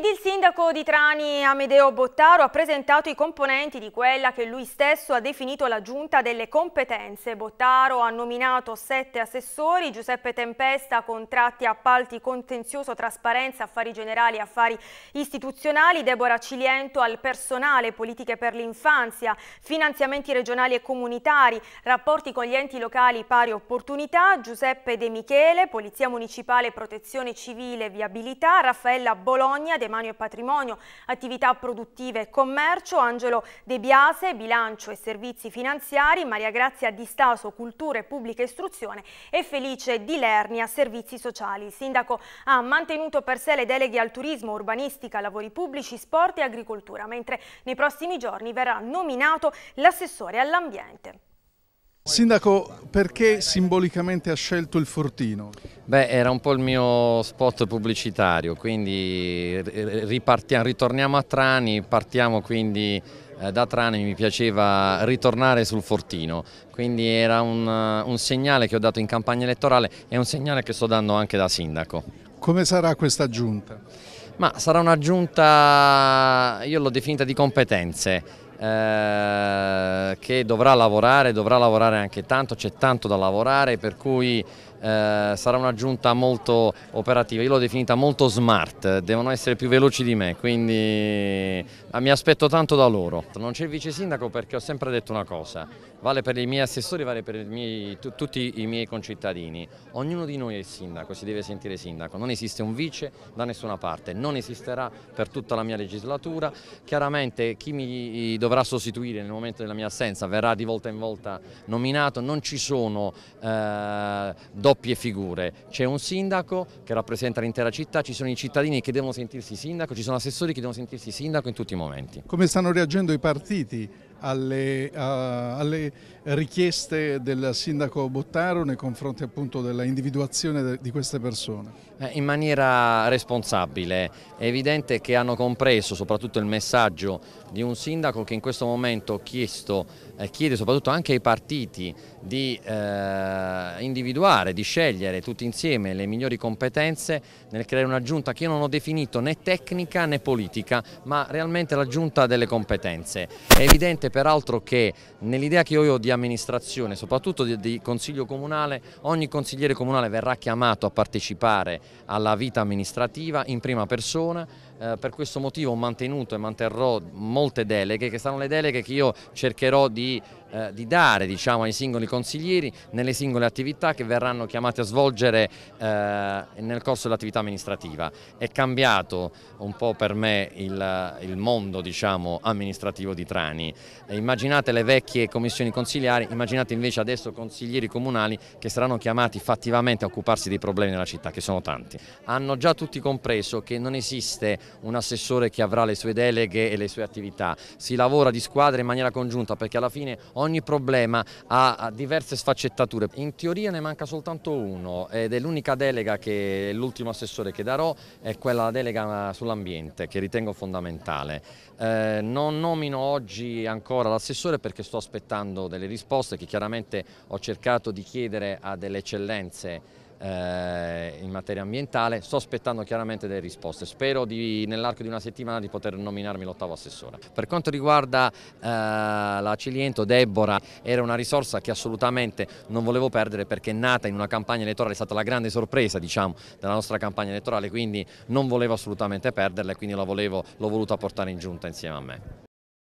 Ed il sindaco di Trani, Amedeo Bottaro, ha presentato i componenti di quella che lui stesso ha definito la giunta delle competenze. Bottaro ha nominato sette assessori, Giuseppe Tempesta, contratti, appalti, contenzioso, trasparenza, affari generali, affari istituzionali, Deborah Ciliento al personale, politiche per l'infanzia, finanziamenti regionali e comunitari, rapporti con gli enti locali, pari opportunità, Giuseppe De Michele, Polizia Municipale, Protezione Civile, Viabilità, Raffaella Bologna, Demanio e Patrimonio, Attività Produttive e Commercio, Angelo De Biase, Bilancio e Servizi Finanziari, Maria Grazia Di Staso, Cultura e Pubblica Istruzione e Felice Di Lernia, Servizi Sociali. Il sindaco ha mantenuto per sé le deleghe al turismo, urbanistica, lavori pubblici, sport e agricoltura, mentre nei prossimi giorni verrà nominato l'assessore all'ambiente. Sindaco, perché simbolicamente ha scelto il Fortino? Beh, era un po' il mio spot pubblicitario, quindi ritorniamo a Trani, partiamo quindi eh, da Trani mi piaceva ritornare sul Fortino, quindi era un, un, segnale che ho dato in campagna elettorale e un segnale che sto dando anche da sindaco. Come sarà questa giunta? Ma sarà una giunta, io l'ho definita di competenze, eh, che dovrà lavorare, dovrà lavorare anche tanto, c'è tanto da lavorare per cui eh, sarà una giunta molto operativa, io l'ho definita molto smart, devono essere più veloci di me, quindi eh, mi aspetto tanto da loro. Non c'è il vice sindaco perché ho sempre detto una cosa, vale per i miei assessori, vale per i miei, tutti i miei concittadini, ognuno di noi è il sindaco, si deve sentire sindaco, non esiste un vice da nessuna parte, non esisterà per tutta la mia legislatura, chiaramente chi mi dovrà dovrà sostituire nel momento della mia assenza, verrà di volta in volta nominato, non ci sono eh, doppie figure, c'è un sindaco che rappresenta l'intera città, ci sono i cittadini che devono sentirsi sindaco, ci sono assessori che devono sentirsi sindaco in tutti i momenti. Come stanno reagendo i partiti alle, uh, alle, richieste del sindaco Bottaro nei confronti appunto dell'individuazione de di queste persone? Eh, in maniera responsabile, è evidente che hanno compreso soprattutto il messaggio di un sindaco che in questo momento chiesto, eh, chiede soprattutto anche ai partiti di eh, individuare, di scegliere tutti insieme le migliori competenze nel creare una giunta che io non ho definito né tecnica né politica, ma realmente la giunta delle competenze. È evidente Sapete peraltro che nell'idea che io ho di amministrazione, soprattutto di, di, consiglio comunale, ogni consigliere comunale verrà chiamato a partecipare alla vita amministrativa in prima persona eh, per questo motivo ho mantenuto e manterrò molte deleghe che saranno le deleghe che io cercherò di, eh, di dare diciamo, ai singoli consiglieri nelle singole attività che verranno chiamati a svolgere eh, nel corso dell'attività amministrativa. È cambiato un po' per me il, il mondo diciamo, amministrativo di Trani. immaginate le vecchie commissioni consigliari, immaginate invece adesso consiglieri comunali che saranno chiamati fattivamente a occuparsi dei problemi della città, che sono tanti. Hanno già tutti compreso che non esiste un assessore che avrà le sue deleghe e le sue attività. Si lavora di squadra in maniera congiunta perché alla fine ogni problema ha diverse sfaccettature. In teoria ne manca soltanto uno ed è l'unica delega che l'ultimo assessore che darò è quella delega sull'ambiente che ritengo fondamentale. Eh, non nomino oggi ancora l'assessore perché sto aspettando delle risposte che chiaramente ho cercato di chiedere a delle eccellenze eh, in materia ambientale, sto aspettando chiaramente delle risposte, spero nell'arco di una settimana di poter nominarmi l'ottavo assessore. Per quanto riguarda eh, la Ciliento, Debora era una risorsa che assolutamente non volevo perdere perché è nata in una campagna elettorale, è stata la grande sorpresa diciamo, della nostra campagna elettorale, quindi non volevo assolutamente perderla e quindi l'ho voluta portare in giunta insieme a me.